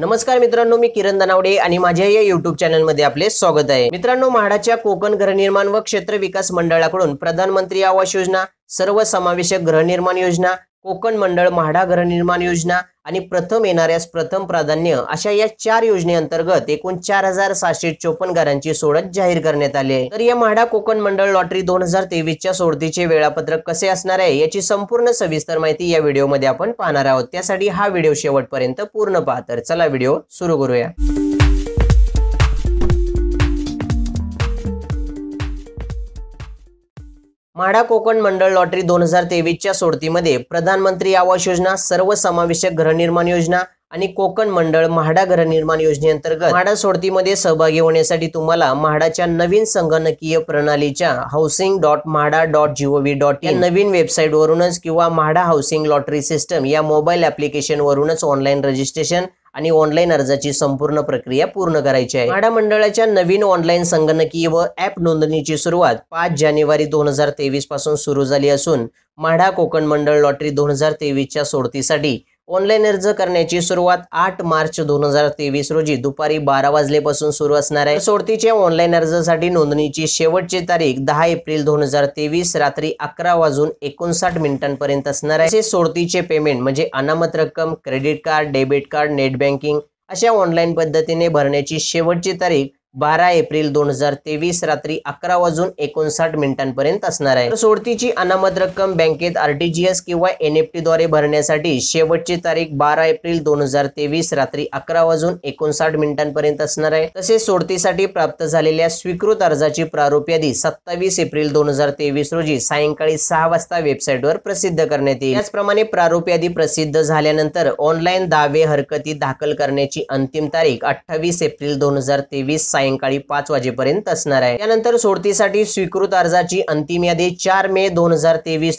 नमस्कार मित्रांनो मी किरण दनावडे आणि माझ्या या युट्यूब चॅनलमध्ये आपले स्वागत आहे मित्रांनो म्हाडाच्या कोकण गृहनिर्माण व क्षेत्र विकास मंडळाकडून प्रधानमंत्री आवास योजना सर्व समावेशक गृहनिर्माण योजना कोकण मंडळ म्हाडा निर्माण योजना आणि प्रथम येणाऱ्यास प्रथम प्राधान्य अशा या चार योजनेअंतर्गत एकूण चार हजार सातशे चोपन्न घरांची सोडत जाहीर करण्यात आली आहे तर या म्हाडा कोकण मंडळ लॉटरी दोन हजार तेवीसच्या सोडतीचे वेळापत्रक कसे असणार आहे याची संपूर्ण सविस्तर माहिती या व्हिडिओमध्ये आपण पाहणार आहोत त्यासाठी हा व्हिडिओ शेवटपर्यंत पूर्ण पहा तर चला व्हिडिओ सुरू करूया म्हाडा कोकण मंडळ लॉटरी दोन हजार तेवीसच्या सोडतीमध्ये प्रधानमंत्री आवास योजना सर्वसमावेशक घरनिर्माण योजना आणि कोकण मंडळ म्हाडा घरनिर्माण योजनेअंतर्गत म्हाडा सोडतीमध्ये सहभागी होण्यासाठी तुम्हाला म्हाडाच्या नवीन संगणकीय प्रणालीच्या housing dot MHADA dot gov dot या नवीन वेबसाईटवरूनच किंवा म्हाडा हाऊसिंग लॉटरी सिस्टम या मोबाईल ॲप्लिकेशनवरूनच ऑनलाईन रजिस्ट्रेशन आणि ऑनलाईन अर्जाची संपूर्ण प्रक्रिया पूर्ण करायची आहे म्हाडा मंडळाच्या नवीन ऑनलाईन संगणकीय व ऍप नोंदणीची सुरुवात पाच जानेवारी दोन हजार तेवीस पासून सुरू झाली असून म्हाडा कोकण मंडळ लॉटरी दोन हजार तेवीसच्या सोडतीसाठी ऑनलाईन अर्ज करण्याची सुरुवात आठ मार्च दोन हजार तेवीस रोजी दुपारी बारा वाजलेपासून सुरू असणार आहे सोडतीच्या ऑनलाईन अर्जासाठी नोंदणीची शेवटची तारीख दहा एप्रिल दोन हजार तेवीस रात्री अकरा वाजून एकोणसाठ मिनिटांपर्यंत असणार आहे सोडतीचे पेमेंट म्हणजे अनामत रक्कम credit card debit card net banking अशा ऑनलाईन पद्धतीने भरण्याची शेवटची तारीख बारा एप्रिल दोन हजार तेवीस रात्री अकरा वाजून एकोणसाठ मिनिटांपर्यंत असणार आहे सोडतीची अनामत रक्कम बँकेत आरटीजीएस किंवा द्वारे भरण्यासाठी शेवटची तारीख बारा एप्रिल दोन हजार तेवीस रात्री अकरा वाजून एकोणसाठ मिनिटांपर्यंत असणार आहे तसेच सोडतीसाठी प्राप्त झालेल्या स्वीकृत अर्जाची प्रारूप यादी सत्तावीस एप्रिल दोन हजार तेवीस रोजी सायंकाळी सहा वाजता वेबसाईटवर प्रसिद्ध करण्यात येईल त्याचप्रमाणे प्रारूप यादी प्रसिद्ध झाल्यानंतर ऑनलाईन दावे हरकती दाखल करण्याची अंतिम तारीख अठ्ठावीस एप्रिल दोन हजार तेवीस सायंकाळी पाच वाजेपर्यंत असणार आहे त्यानंतर सोडतीसाठी स्वीकृत अर्जाची अंतिम यादी चार मे दोन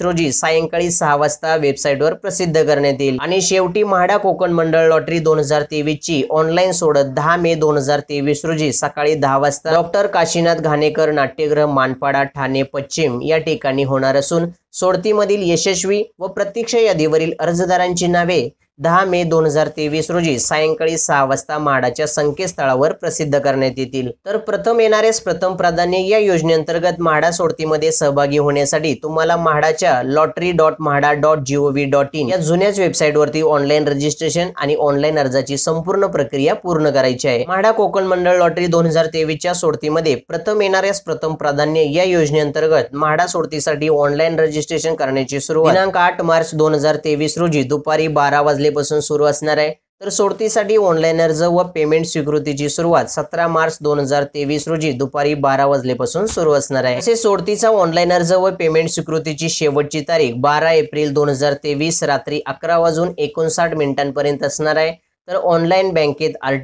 रोजी सायंकाळी सहा वाजता वेबसाईटवर प्रसिद्ध करण्यात येईल आणि शेवटी म्हाडा कोकण मंडळ लॉटरी दोन हजार तेवीस ची ऑनलाईन सोडत दहा मे दोन हजार तेवीस रोजी सकाळी दहा वाजता डॉक्टर काशीनाथ घाणेकर नाट्यगृह मानपाडा ठाणे पश्चिम या ठिकाणी होणार असून सोडतीमधील यशस्वी व प्रतीक्षा यादीवरील अर्जदारांची नावे दहा मे दोन हजार तेवीस रोजी सायंकाळी सहा वाजता माडाच्या संकेतस्थळावर प्रसिद्ध करण्यात येतील तर प्रथम येणाऱ्यास प्रथम प्राधान्य या योजनेअंतर्गत म्हाडा सोडतीमध्ये सहभागी होण्यासाठी तुम्हाला म्हाडाच्या lottery dot MHADA dot gov dot in या जुन्याच वेबसाईटवरती ऑनलाईन रजिस्ट्रेशन आणि ऑनलाईन अर्जाची संपूर्ण प्रक्रिया पूर्ण करायची आहे म्हाडा कोकण मंडळ लॉटरी दोन हजार तेवीसच्या सोडतीमध्ये प्रथम येणाऱ्यास प्रथम प्राधान्य या योजनेअंतर्गत म्हाडा सोडतीसाठी ऑनलाईन रजिस्ट्रेशन करण्याची सुरुवात दिनांक आठ मार्च दोन हजार तेवीस रोजी दुपारी बारा वाजले तारखेपासून सुरू असणार आहे तर सोडतीसाठी ऑनलाईन अर्ज व पेमेंट स्वीकृतीची सुरुवात सतरा मार्च दोन हजार तेवीस रोजी दुपारी बारा वाजलेपासून सुरू असणार आहे तसेच सोडतीचा ऑनलाईन अर्ज व पेमेंट स्वीकृतीची शेवटची तारीख बारा एप्रिल दोन हजार तेवीस रात्री अकरा वाजून एकोणसाठ मिनिटांपर्यंत असणार आहे तर ऑनलाईन बँकेत आर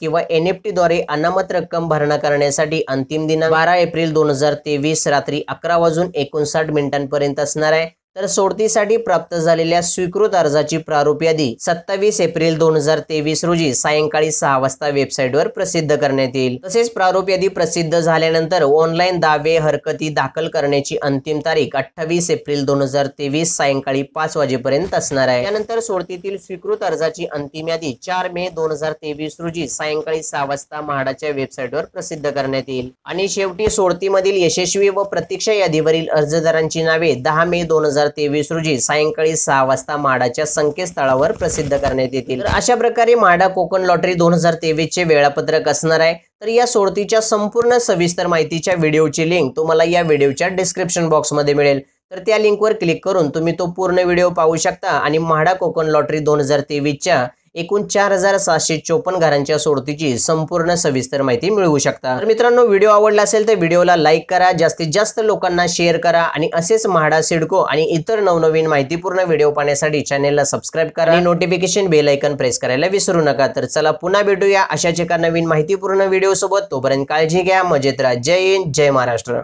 किंवा एन द्वारे अनामत रक्कम भरणा करण्यासाठी अंतिम दिनांक बारा एप्रिल दोन हजार तेवीस रात्री अकरा वाजून एकोणसाठ मिनिटांपर्यंत असणार आहे तर सोडतीसाठी प्राप्त झालेल्या स्वीकृत अर्जाची प्रारूप यादी सत्तावीस एप्रिल दोन हजार तेवीस रोजी सायंकाळी सहा वाजता वेबसाईटवर प्रसिद्ध करण्यात येईल तसेच प्रारूप यादी प्रसिद्ध झाल्यानंतर ऑनलाईन दावे हरकती दाखल करण्याची अंतिम तारीख अठ्ठावीस एप्रिल दोन हजार तेवीस सायंकाळी पाच वाजेपर्यंत असणार आहे त्यानंतर सोडतीतील स्वीकृत अर्जाची अंतिम यादी चार मे दोन हजार तेवीस रोजी सायंकाळी सहा वाजता म्हाडाच्या वेबसाईटवर प्रसिद्ध करण्यात येईल आणि शेवटी सोडतीमधील यशस्वी व प्रतीक्षा यादीवरील अर्जदारांची नावे दहा मे दोन हजार हजार तेवीस रोजी सायंकाळी सहा वाजता माडाच्या संकेतस्थळावर प्रसिद्ध करण्यात येतील अशा प्रकारे माडा कोकण लॉटरी दोन हजार चे वेळापत्रक असणार आहे तर या सोडतीच्या संपूर्ण सविस्तर माहितीच्या व्हिडिओची लिंक तुम्हाला या व्हिडिओच्या डिस्क्रिप्शन बॉक्समध्ये मिळेल तर त्या लिंकवर क्लिक करून तुम्ही तो पूर्ण व्हिडिओ पाहू शकता आणि म्हाडा कोकण लॉटरी दोन हजार तेवीसच्या एकूण चार हजार सहाशे चोपन्न घरांच्या सोडतीची संपूर्ण सविस्तर माहिती मिळवू शकता तर मित्रांनो व्हिडिओ आवडला असेल तर व्हिडिओला लाईक करा जास्तीत जास्त लोकांना शेअर करा आणि असेच म्हाडा सिडको आणि इतर नवनवीन माहितीपूर्ण व्हिडिओ पाहण्यासाठी चॅनेलला सबस्क्राईब करा आणि नोटिफिकेशन बेल प्रेस करायला विसरू नका तर चला पुन्हा भेटूया अशाच एका नवीन माहितीपूर्ण व्हिडिओ सोबत तोपर्यंत काळजी घ्या मजेत राहा जय हिंद जय महाराष्ट्र